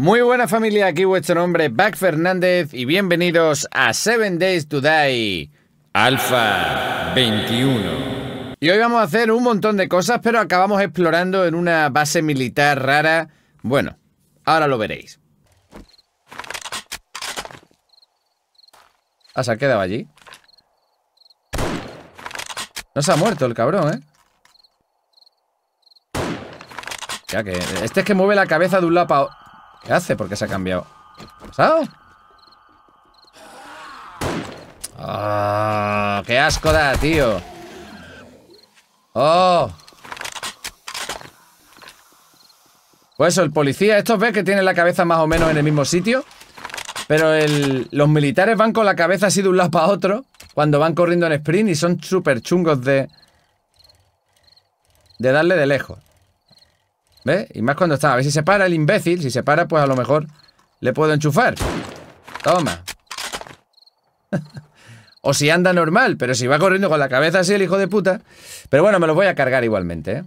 Muy buena familia, aquí vuestro nombre, Back Fernández, y bienvenidos a 7 Days to Die Alpha 21. Y hoy vamos a hacer un montón de cosas, pero acabamos explorando en una base militar rara. Bueno, ahora lo veréis. Ah, se ha quedado allí. No se ha muerto el cabrón, ¿eh? Ya que... Este es que mueve la cabeza de un lado ¿Qué hace? ¿Por qué se ha cambiado? ¿Qué ah, ¡Qué asco da, tío! ¡Oh! Pues eso, el policía, estos ves que tienen la cabeza más o menos en el mismo sitio. Pero los militares van con la cabeza así de un lado para otro cuando van corriendo en sprint y son súper chungos de, de darle de lejos. ¿Ves? Y más cuando está. A ver si se para el imbécil. Si se para, pues a lo mejor le puedo enchufar. Toma. o si anda normal, pero si va corriendo con la cabeza así el hijo de puta. Pero bueno, me los voy a cargar igualmente, ¿eh?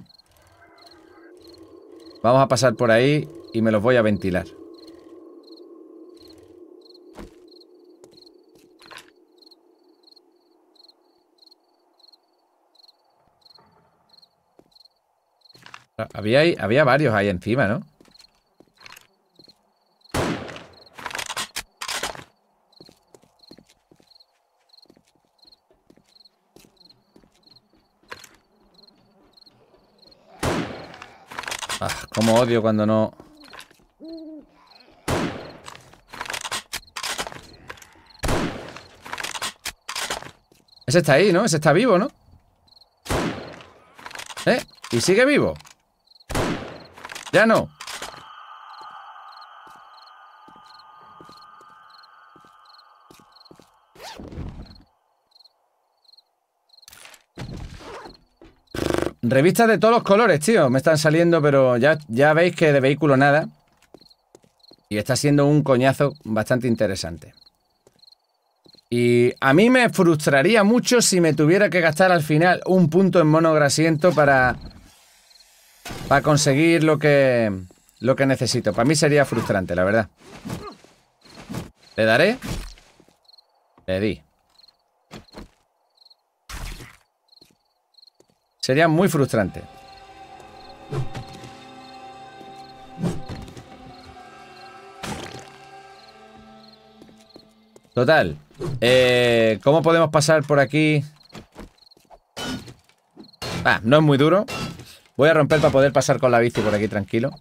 Vamos a pasar por ahí y me los voy a ventilar. Había, había varios ahí encima, ¿no? Ah, cómo odio cuando no... Ese está ahí, ¿no? Ese está vivo, ¿no? ¿Eh? Y sigue vivo. Ya no. Revistas de todos los colores, tío. Me están saliendo, pero ya, ya veis que de vehículo nada. Y está siendo un coñazo bastante interesante. Y a mí me frustraría mucho si me tuviera que gastar al final un punto en monograsiento para para conseguir lo que, lo que necesito. Para mí sería frustrante, la verdad. ¿Le daré? Le di. Sería muy frustrante. Total. Eh, ¿Cómo podemos pasar por aquí? Ah, no es muy duro. Voy a romper para poder pasar con la bici por aquí tranquilo.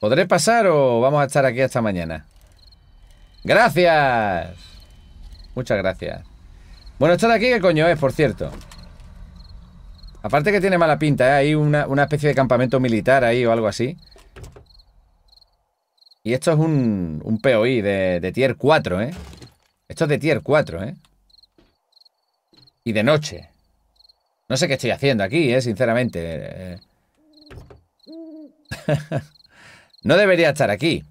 ¿Podré pasar o vamos a estar aquí hasta mañana? ¡Gracias! Muchas gracias. Bueno, esto de aquí, ¿qué coño es, por cierto? Aparte que tiene mala pinta, ¿eh? Hay una, una especie de campamento militar ahí o algo así. Y esto es un, un POI de, de, tier 4, ¿eh? Esto es de tier 4, ¿eh? Y de noche. No sé qué estoy haciendo aquí, eh, sinceramente. no debería estar aquí.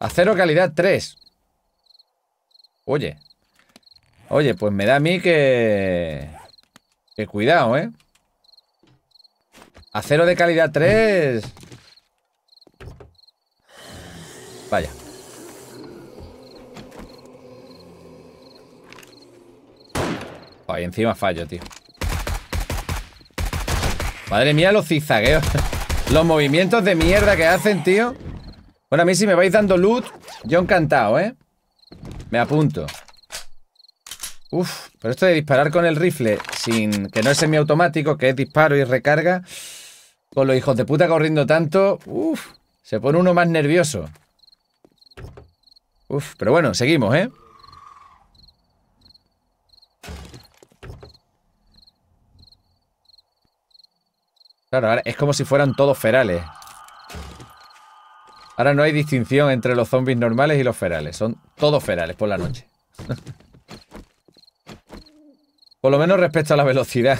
Acero calidad 3. Oye. Oye, pues me da a mí que... Que cuidado, ¿eh? Acero de calidad 3... Vaya. Y encima fallo, tío. Madre mía los zigzagueos. los movimientos de mierda que hacen, tío. Bueno, a mí si me vais dando loot, yo encantado, ¿eh? Me apunto. Uf, pero esto de disparar con el rifle sin que no es semiautomático, que es disparo y recarga, con los hijos de puta corriendo tanto, uf, se pone uno más nervioso. Uf, pero bueno, seguimos, ¿eh? Claro, ahora es como si fueran todos ferales. Ahora no hay distinción entre los zombies normales y los ferales. Son todos ferales por la noche. por lo menos respecto a la velocidad.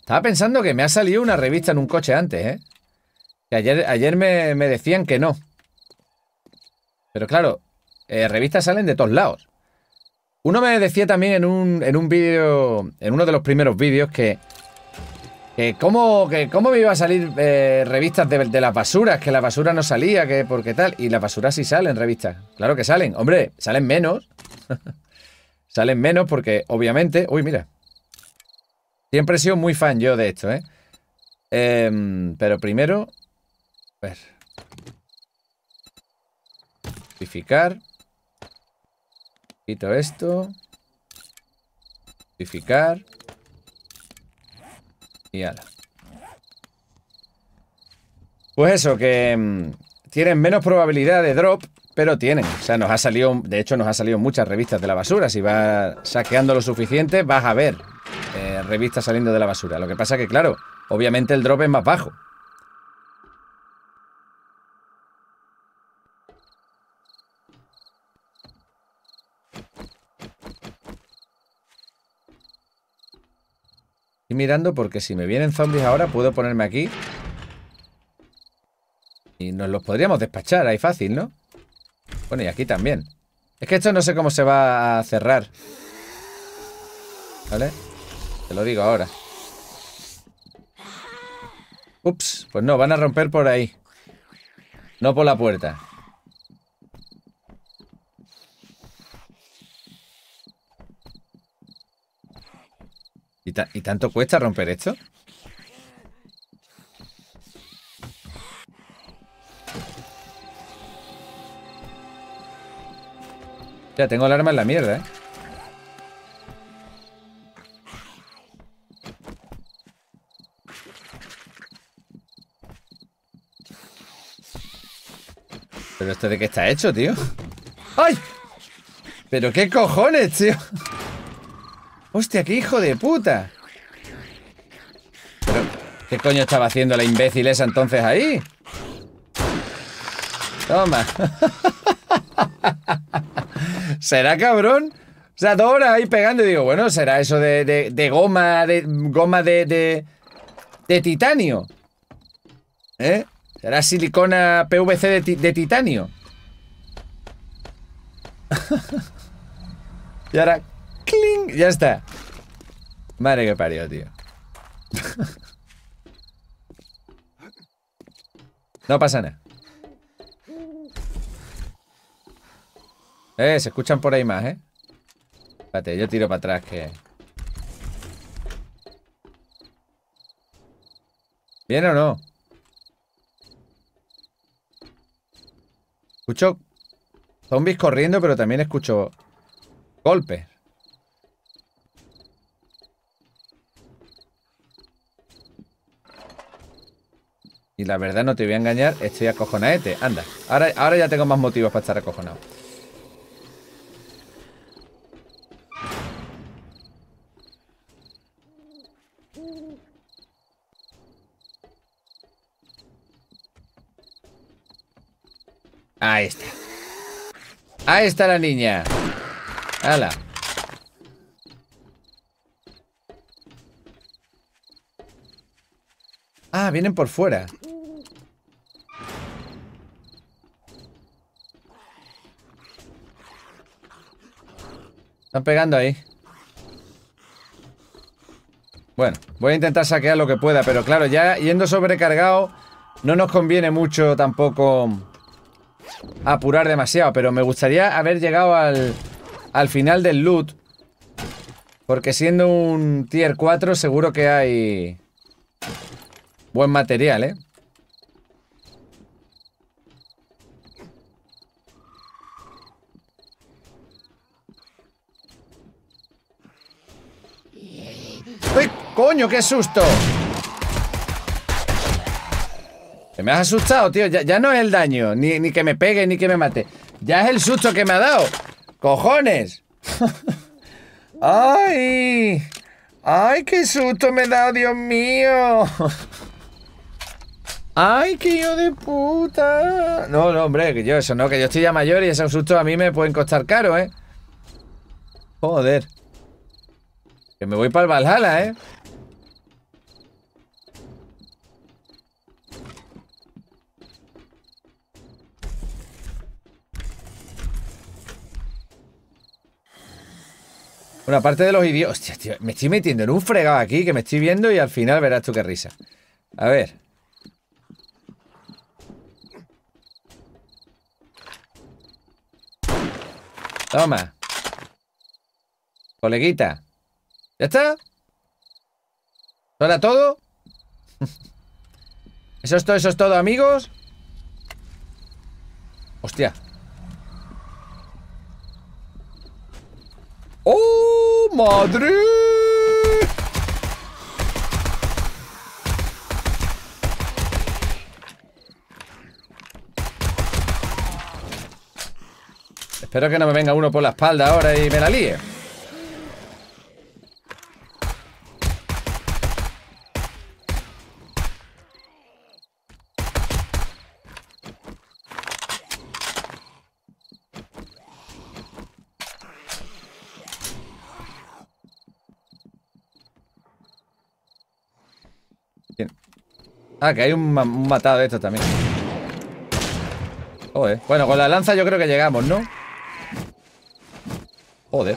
Estaba pensando que me ha salido una revista en un coche antes, ¿eh? ayer, ayer me, decían que no. Pero claro, eh, revistas salen de todos lados. Uno me decía también en un, vídeo, en uno de los primeros vídeos, que, que, cómo, cómo me iba a salir eh, revistas de, las basuras, que la basura no salía, que porque tal. Y las basuras sí salen revistas. Claro que salen. Hombre, salen menos. salen menos porque obviamente... Uy, mira. Siempre he sido muy fan yo de esto, eh em, pero primero Modificar. Quito esto. Modificar. Y ala. Pues eso, que mm, tienen menos probabilidad de drop, pero tienen. O sea, nos ha salido, de hecho, nos ha salido muchas revistas de la basura. Si vas saqueando lo suficiente, vas a ver eh, revistas saliendo de la basura. Lo que pasa que, claro, obviamente el drop es más bajo. mirando porque si me vienen zombies ahora puedo ponerme aquí. Y nos los podríamos despachar, ahí fácil, ¿no? Bueno, y aquí también. Es que esto no sé cómo se va a cerrar. ¿Vale? Te lo digo ahora. Ups, pues no, van a romper por ahí. No por la puerta. ¿Y, tanto cuesta romper esto? Ya, tengo el arma en la mierda, ¿eh? ¿Pero esto de qué está hecho, tío? ¡Ay! ¿Pero qué cojones, tío? Hostia, qué hijo de puta. ¿Qué coño estaba haciendo la imbécil esa entonces ahí? Toma. ¿Será cabrón? O sea, dos ahí pegando y digo, bueno, será eso de, goma, de goma de, de, titanio. ¿Eh? Será silicona PVC de, de titanio. y ahora, ya está. Madre que parió, tío. no pasa nada. Eh, se escuchan por ahí más, ¿eh? Espérate, yo tiro para atrás que... ¿Bien o no? Escucho zombies corriendo, pero también escucho golpes. Y la verdad, no te voy a engañar, estoy acojonadete. Anda, ahora, ahora ya tengo más motivos para estar acojonado. Ahí está. Ahí está la niña. ¡Hala! Ah, vienen por fuera. Están pegando ahí. Bueno, voy a intentar saquear lo que pueda, pero claro, ya yendo sobrecargado, no nos conviene mucho tampoco apurar demasiado, pero me gustaría haber llegado al, al final del loot, porque siendo un tier 4 seguro que hay buen material, ¿eh? ¡Coño, qué susto! Te me has asustado, tío. Ya, no es el daño, ni, que me pegue, ni que me mate. Ya es el susto que me ha dado. ¡Cojones! ¡Ay! ¡Ay, qué susto me he dado, Dios mío! ¡Ay, qué hijo de puta! No, no, hombre, que yo eso no, que yo estoy ya mayor y esos sustos a mí me pueden costar caro, ¿eh? Joder. Que me voy para el Valhalla, ¿eh? Bueno, aparte de los idiomas. Hostia, tío, me estoy metiendo en un fregado aquí que me estoy viendo y al final verás tú qué risa. A ver. Toma. Coleguita. ¿Ya está? ¿Sola todo? ¿Eso es todo, eso es todo, amigos? Hostia, ¡Oh, Madrid! Espero que no me venga uno por la espalda ahora y me la líe. Ah, que hay un, matado de estos también. Bueno, con la lanza yo creo que llegamos, ¿no? Joder.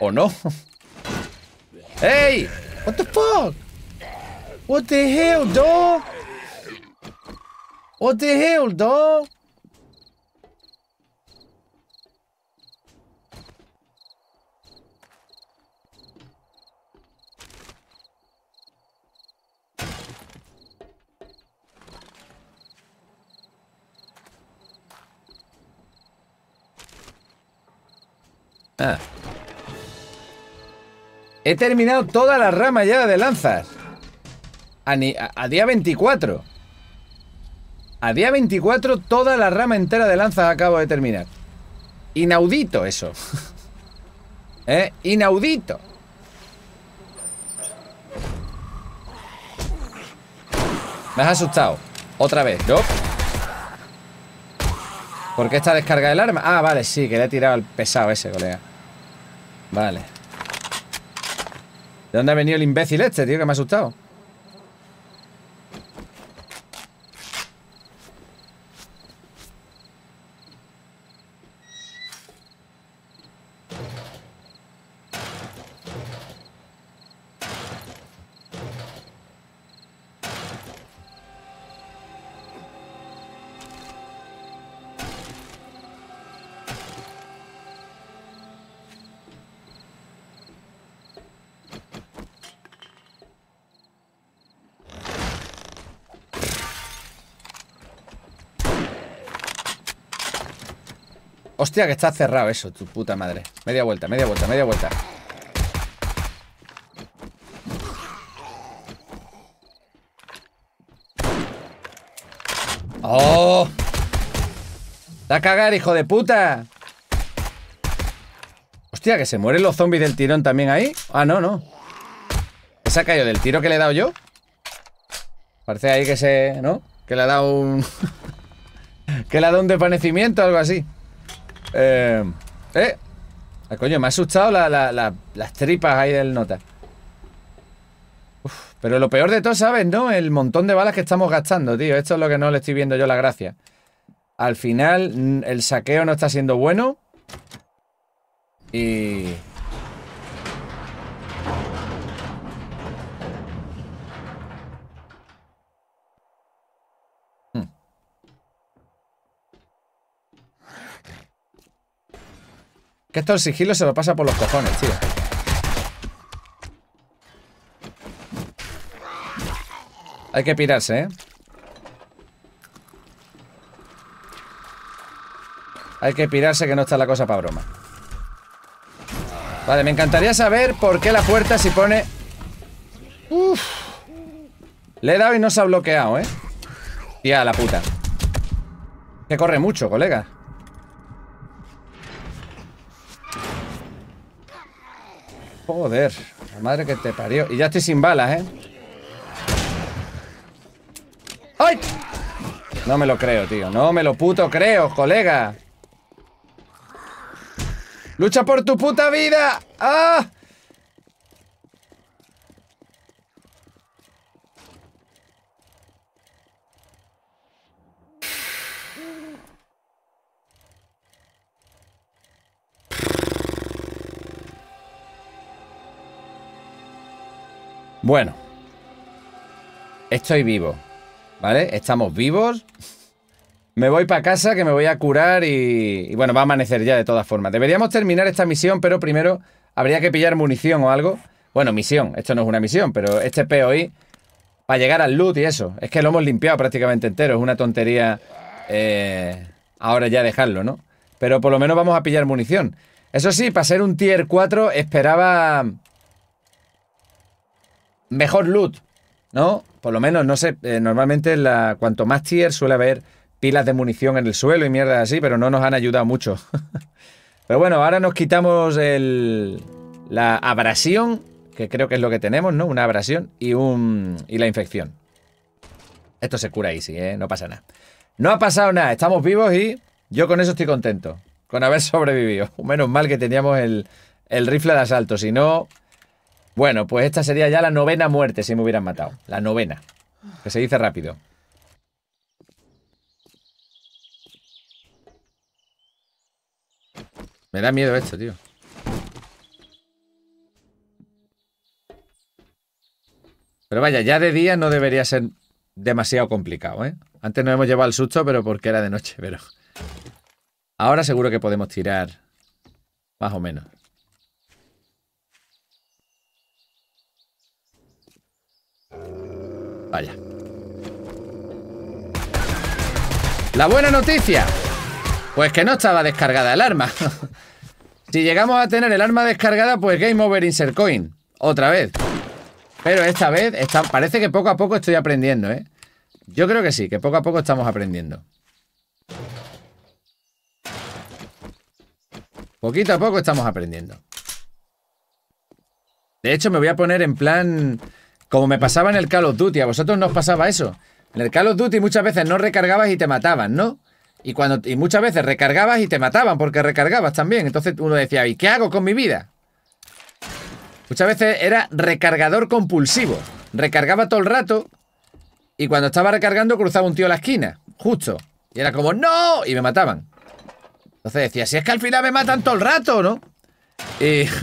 ¿O no? ¡Ey! What the fuck? What the hell, dog? What the hell, dog? Ah. He terminado toda la rama ya de lanzas. A, día 24. A día 24 toda la rama entera de lanzas acabo de terminar. Inaudito eso. ¿Eh? Inaudito. Me has asustado. Otra vez, ¿no? ¿Por qué está descarga del arma? Ah, vale, sí, que le he tirado al pesado ese, colega. Vale. ¿De dónde ha venido el imbécil este, tío? Que me ha asustado. Hostia, que está cerrado eso, tu puta madre. Media vuelta, media vuelta, media vuelta. ¡Oh! La cagar, hijo de puta! Hostia, que se mueren los zombies del tirón también ahí. Ah, no, no. ¿Se ha caído del tiro que le he dado yo? Parece ahí que se... ¿No? Que le ha dado un... que le ha dado un desvanecimiento o algo así. Eh, eh. coño, me ha asustado las tripas ahí del nota. pero lo peor de todo, ¿sabes, no? El montón de balas que estamos gastando, tío. Esto es lo que no le estoy viendo yo la gracia. Al final, el saqueo no está siendo bueno. Y... Que esto el sigilo se lo pasa por los cojones, tío. Hay que pirarse, ¿eh? Hay que pirarse que no está la cosa para broma. Vale, me encantaría saber por qué la puerta si pone... Uf. Le he dado y no se ha bloqueado, ¿eh? Tía, la puta. Que corre mucho, colega. Joder, la madre que te parió. Y ya estoy sin balas, ¿eh? ¡Ay! No me lo creo, tío. No me lo puto creo, colega. ¡Lucha por tu puta vida! ¡Ah! Bueno. Estoy vivo. ¿Vale? Estamos vivos. Me voy para casa que me voy a curar y, bueno, va a amanecer ya de todas formas. Deberíamos terminar esta misión, pero primero habría que pillar munición o algo. Bueno, misión, esto no es una misión, pero este POI para llegar al loot y eso. Es que lo hemos limpiado prácticamente entero, es una tontería eh, ahora ya dejarlo, ¿no? Pero por lo menos vamos a pillar munición. Eso sí, para ser un tier 4 esperaba mejor loot, ¿no? Por lo menos, no sé, eh, normalmente la, cuanto más tier suele haber pilas de munición en el suelo y mierda así, pero no nos han ayudado mucho. pero bueno, ahora nos quitamos el, la abrasión, que creo que es lo que tenemos, ¿no? Una abrasión y, un, y la infección. Esto se cura sí, ¿eh? No pasa nada. No ha pasado nada, estamos vivos y yo con eso estoy contento, con haber sobrevivido. Menos mal que teníamos el, el rifle de asalto, si no, bueno, pues esta sería ya la novena muerte si me hubieran matado. La novena. Que se dice rápido. Me da miedo esto, tío. Pero vaya, ya de día no debería ser demasiado complicado, ¿eh? Antes nos hemos llevado el susto, pero porque era de noche, pero... Ahora seguro que podemos tirar más o menos. Vaya. La buena noticia. Pues que no estaba descargada el arma. si llegamos a tener el arma descargada, pues game over insert coin. Otra vez. Pero esta vez parece que poco a poco estoy aprendiendo, ¿eh? Yo creo que sí, que poco a poco estamos aprendiendo. Poquito a poco estamos aprendiendo. De hecho, me voy a poner en plan como me pasaba en el Call of Duty, a vosotros no os pasaba eso. En el Call of Duty muchas veces no recargabas y te mataban, ¿no? Y, cuando, y muchas veces recargabas y te mataban porque recargabas también. Entonces uno decía, ¿y qué hago con mi vida? Muchas veces era recargador compulsivo. Recargaba todo el rato y cuando estaba recargando cruzaba un tío a la esquina, justo. Y era como, ¡no! Y me mataban. Entonces decía, si es que al final me matan todo el rato, ¿no? Y...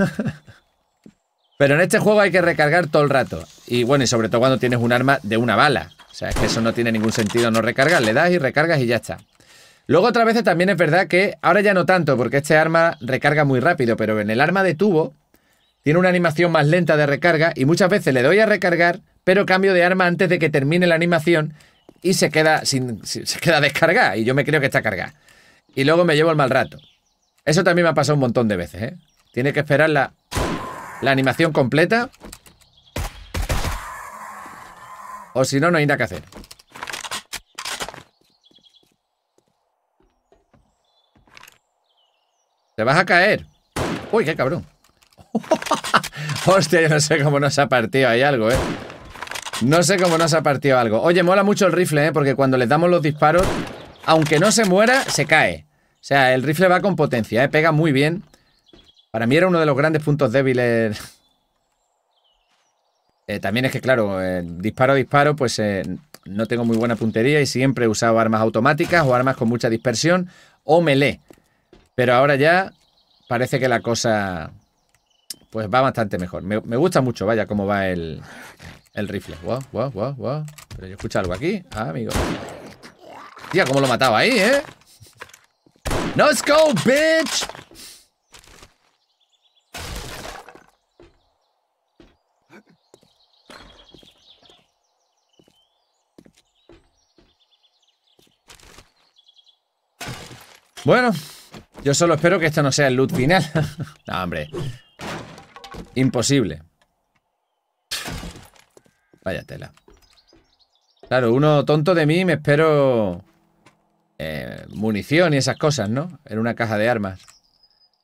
Pero en este juego hay que recargar todo el rato. Y bueno, y sobre todo cuando tienes un arma de una bala. O sea, es que eso no tiene ningún sentido no recargar. Le das y recargas y ya está. Luego otra veces también es verdad que, ahora ya no tanto, porque este arma recarga muy rápido, pero en el arma de tubo tiene una animación más lenta de recarga y muchas veces le doy a recargar, pero cambio de arma antes de que termine la animación y se queda, sin, se queda descargada y yo me creo que está cargada. Y luego me llevo el mal rato. Eso también me ha pasado un montón de veces, ¿eh? Tiene que esperar la la animación completa. O si no, no hay nada que hacer. Te vas a caer. Uy, qué cabrón. Hostia, yo no sé cómo nos ha partido ahí algo, ¿eh? No sé cómo nos ha partido algo. Oye, mola mucho el rifle, ¿eh? Porque cuando le damos los disparos, aunque no se muera, se cae. O sea, el rifle va con potencia, ¿eh? Pega muy bien. Para mí era uno de los grandes puntos débiles. Eh, también es que, claro, eh, disparo a disparo, pues eh, no tengo muy buena puntería y siempre he usado armas automáticas o armas con mucha dispersión o melee. Pero ahora ya parece que la cosa pues va bastante mejor. Me, gusta mucho, vaya, cómo va el, rifle. Pero yo escucho algo aquí. Ah, amigo. Tía, cómo lo mataba ahí, ¿eh? No scope, bitch. Bueno, yo solo espero que esto no sea el loot final. no, hombre. Imposible. Vaya tela. Claro, uno tonto de mí me espero... Eh, munición y esas cosas, ¿no? En una caja de armas.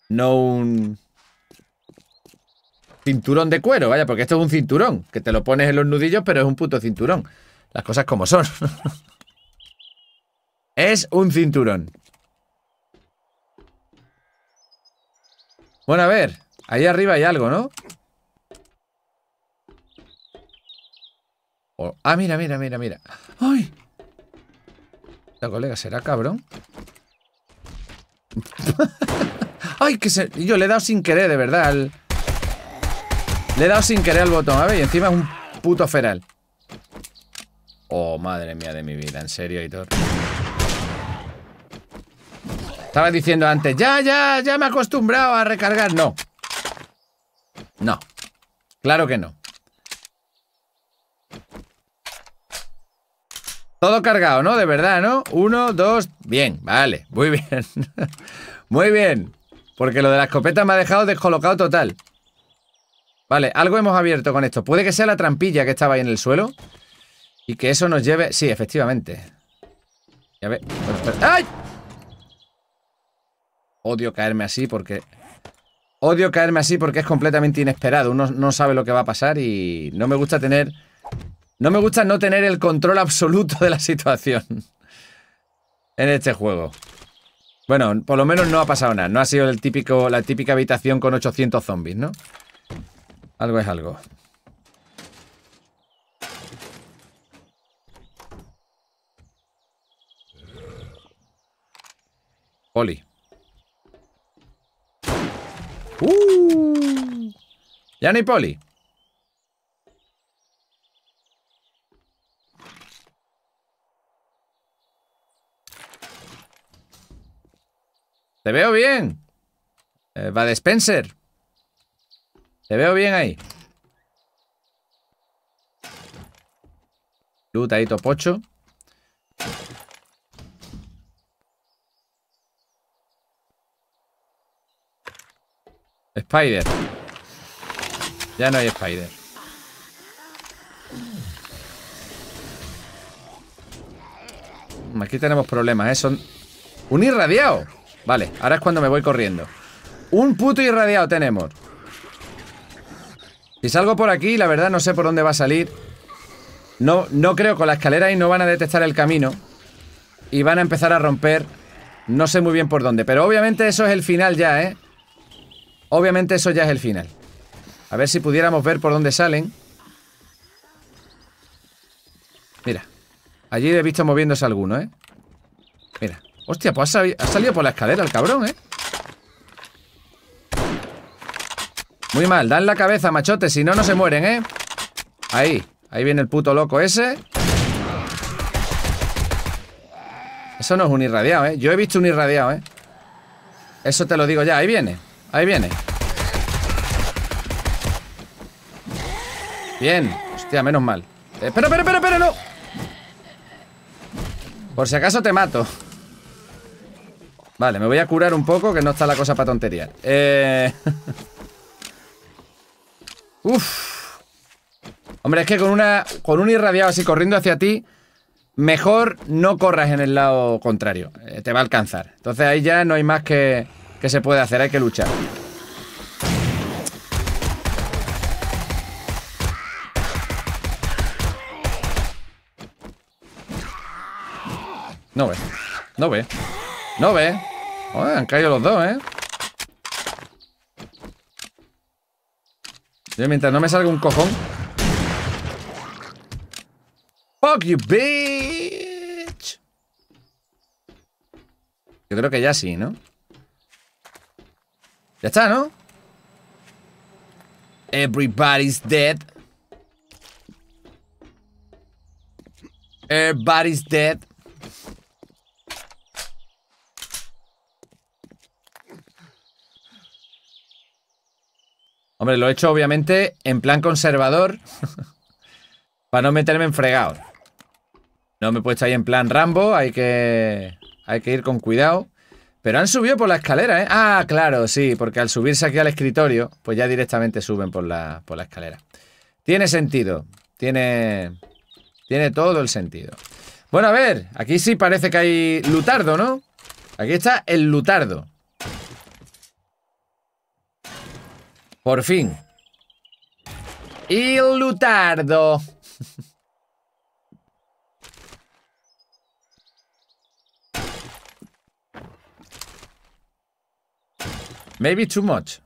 No un... Cinturón de cuero, vaya, porque esto es un cinturón. Que te lo pones en los nudillos, pero es un puto cinturón. Las cosas como son. es un cinturón. Bueno, a ver. Ahí arriba hay algo, ¿no? Oh, ah, mira, mira, mira, mira. ¡Ay! La colega será cabrón. ¡Ay, que se... Yo le he dado sin querer, de verdad. Le he dado sin querer al botón, a ver, y encima es un puto feral. Oh, madre mía de mi vida, en serio, todo. Estaba diciendo antes, ya, ya, ya me he acostumbrado a recargar. No. No. Claro que no. Todo cargado, ¿no? De verdad, ¿no? Uno, dos... Bien, vale. Muy bien. muy bien. Porque lo de la escopeta me ha dejado descolocado total. Vale, algo hemos abierto con esto. Puede que sea la trampilla que estaba ahí en el suelo. Y que eso nos lleve... Sí, efectivamente. Ya ve... ¡Ay! Odio caerme así porque... Odio caerme así porque es completamente inesperado. Uno no sabe lo que va a pasar y no me gusta tener... No me gusta no tener el control absoluto de la situación en este juego. Bueno, por lo menos no ha pasado nada. No ha sido el típico, la típica habitación con 800 zombies, ¿no? Algo es algo. Oli. Uh. Ya poli. Te veo bien. Eh, va de Spencer. Te veo bien ahí. luta ahí topocho. Spider. Ya no hay Spider. Aquí tenemos problemas, ¿eh? Son... ¡Un irradiado! Vale, ahora es cuando me voy corriendo. ¡Un puto irradiado tenemos! Si salgo por aquí, la verdad no sé por dónde va a salir. No, no creo, con la escalera y no van a detectar el camino. Y van a empezar a romper. No sé muy bien por dónde. Pero obviamente eso es el final ya, ¿eh? Obviamente eso ya es el final. A ver si pudiéramos ver por dónde salen. Mira. Allí he visto moviéndose alguno, ¿eh? Mira. Hostia, pues ha salido por la escalera el cabrón, ¿eh? Muy mal, dan la cabeza, machote, si no, no se mueren, ¿eh? Ahí, ahí viene el puto loco ese. Eso no es un irradiado, ¿eh? Yo he visto un irradiado, ¿eh? Eso te lo digo ya, ahí viene. Ahí viene. Bien. Hostia, menos mal. espera, eh, espera, espera, espera, no. Por si acaso te mato. Vale, me voy a curar un poco, que no está la cosa para tonterías. Eh... Uf. Hombre, es que con, una, con un irradiado así corriendo hacia ti, mejor no corras en el lado contrario. Eh, te va a alcanzar. Entonces ahí ya no hay más que... ¿Qué se puede hacer? Hay que luchar. No ve. No ve. No ve. han caído los dos, ¿eh? Yo mientras no me salga un cojón. Fuck you, bitch. Yo creo que ya sí, ¿no? Ya está, ¿no? Everybody's dead. Everybody's dead. Hombre, lo he hecho obviamente en plan conservador para no meterme en fregado. No me he puesto ahí en plan Rambo, hay que hay que ir con cuidado. Pero han subido por la escalera, ¿eh? Ah, claro, sí, porque al subirse aquí al escritorio, pues ya directamente suben por la, por la escalera. Tiene sentido. Tiene. Tiene todo el sentido. Bueno, a ver, aquí sí parece que hay lutardo, ¿no? Aquí está el lutardo. Por fin. Y el lutardo. Maybe too much.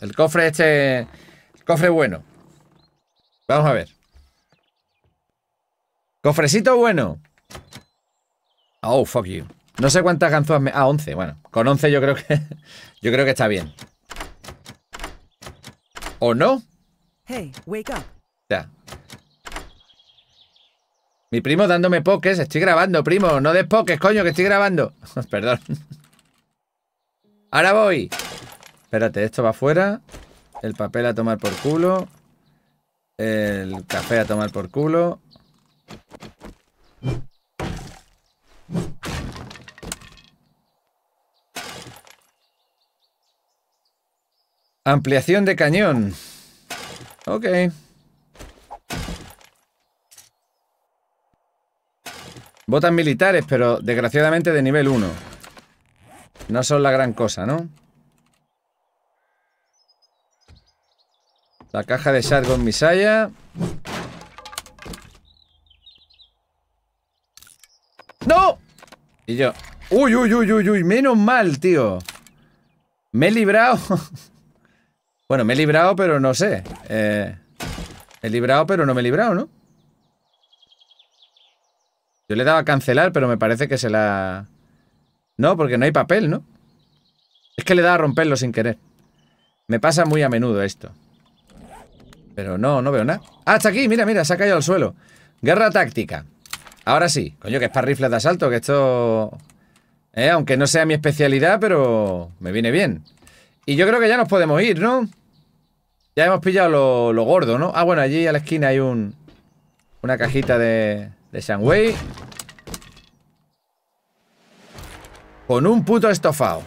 El cofre este... El cofre bueno. Vamos a ver. Cofrecito bueno. Oh, fuck you. No sé cuántas ganzúas me... Ah, 11, bueno. Con 11 yo creo que... yo creo que está bien. ¿O no? Hey, wake up. Ya. Mi primo dándome pokés. Estoy grabando, primo. No des pokés, coño, que estoy grabando. Perdón. ¡Ahora voy! Espérate, esto va afuera. El papel a tomar por culo. El café a tomar por culo. Ampliación de cañón. Ok. Botas militares, pero desgraciadamente de nivel 1. No son la gran cosa, ¿no? La caja de Shadgon Misaya. ¡No! Y yo... ¡Uy, uy, uy, uy, uy! Menos mal, tío. Me he librado. bueno, me he librado, pero no sé. he eh, librado, pero no me he librado, ¿no? Yo le daba a cancelar, pero me parece que se la... No, porque no hay papel, ¿no? Es que le da a romperlo sin querer. Me pasa muy a menudo esto. Pero no, no veo nada. ¡Ah, está aquí! Mira, mira, se ha caído al suelo. Guerra táctica. Ahora sí. Coño, que es para rifles de asalto, que esto... Eh, aunque no sea mi especialidad, pero me viene bien. Y yo creo que ya nos podemos ir, ¿no? Ya hemos pillado lo, gordo, ¿no? Ah, bueno, allí a la esquina hay un... Una cajita de, de Shanwei. con un puto estofado.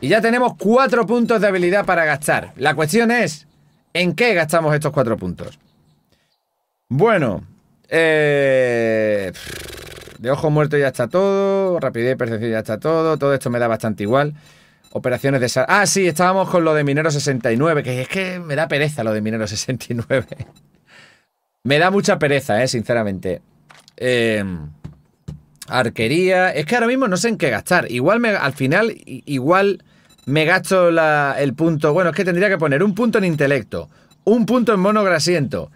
Y ya tenemos cuatro puntos de habilidad para gastar. La cuestión es, ¿en qué gastamos estos cuatro puntos? Bueno, eh, de ojo muerto ya está todo, rapidez, percepción ya está todo, todo esto me da bastante igual. Operaciones de sal... Ah, sí, estábamos con lo de minero 69, que es que me da pereza lo de minero 69. me da mucha pereza, eh, sinceramente. Eh, arquería. Es que ahora mismo no sé en qué gastar. Igual me, al final, igual me gasto el punto. Bueno, es que tendría que poner un punto en intelecto, un punto en monograsiento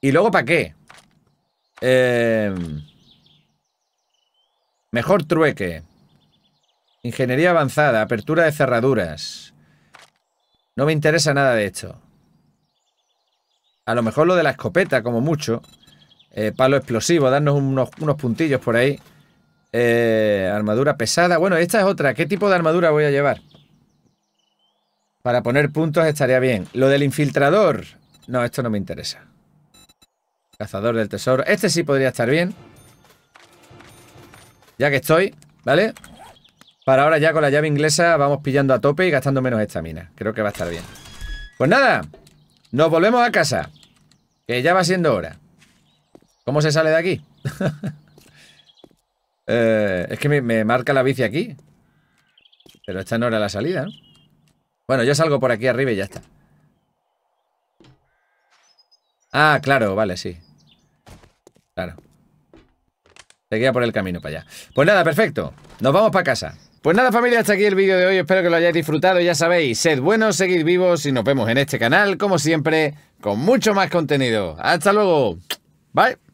¿Y luego para qué? Em, mejor trueque. Ingeniería avanzada, apertura de cerraduras. No me interesa nada de esto. A lo mejor lo de la escopeta, como mucho. Eh, palo explosivo, darnos unos, puntillos por ahí. Eh, armadura pesada. Bueno, esta es otra. ¿Qué tipo de armadura voy a llevar? Para poner puntos estaría bien. Lo del infiltrador. No, esto no me interesa. Cazador del tesoro. Este sí podría estar bien. Ya que estoy, ¿vale? Para ahora ya con la llave inglesa vamos pillando a tope y gastando menos mina. Creo que va a estar bien. Pues nada, nos volvemos a casa. Que ya va siendo hora. ¿Cómo se sale de aquí? Eh, es que me, marca la bici aquí. Pero esta no era la salida, ¿no? Bueno, yo salgo por aquí arriba y ya está. Ah, claro, vale, sí. Claro. Seguía por el camino para allá. Pues nada, perfecto. Nos vamos para casa. Pues nada familia, hasta aquí el vídeo de hoy, espero que lo hayáis disfrutado, ya sabéis, sed buenos, seguid vivos y nos vemos en este canal, como siempre, con mucho más contenido. Hasta luego, bye.